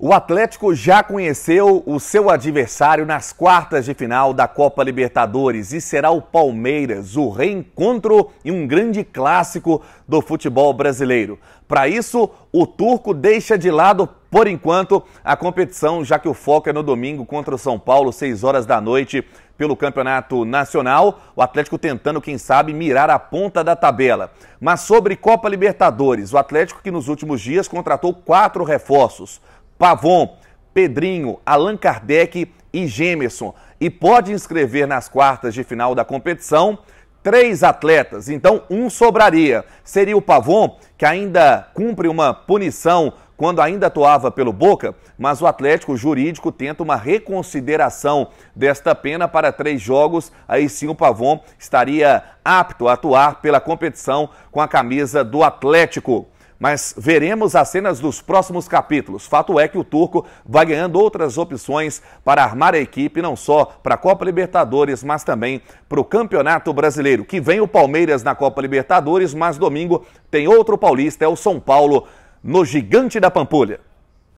O Atlético já conheceu o seu adversário nas quartas de final da Copa Libertadores e será o Palmeiras, o reencontro e um grande clássico do futebol brasileiro. Para isso, o turco deixa de lado, por enquanto, a competição, já que o foco é no domingo contra o São Paulo, 6 horas da noite, pelo Campeonato Nacional, o Atlético tentando, quem sabe, mirar a ponta da tabela. Mas sobre Copa Libertadores, o Atlético que nos últimos dias contratou quatro reforços. Pavon, Pedrinho, Allan Kardec e Gemerson. E pode inscrever nas quartas de final da competição três atletas, então um sobraria. Seria o Pavon, que ainda cumpre uma punição quando ainda atuava pelo Boca, mas o Atlético Jurídico tenta uma reconsideração desta pena para três jogos. Aí sim o Pavon estaria apto a atuar pela competição com a camisa do Atlético mas veremos as cenas dos próximos capítulos. Fato é que o turco vai ganhando outras opções para armar a equipe, não só para a Copa Libertadores, mas também para o Campeonato Brasileiro. Que vem o Palmeiras na Copa Libertadores, mas domingo tem outro paulista, é o São Paulo, no Gigante da Pampulha.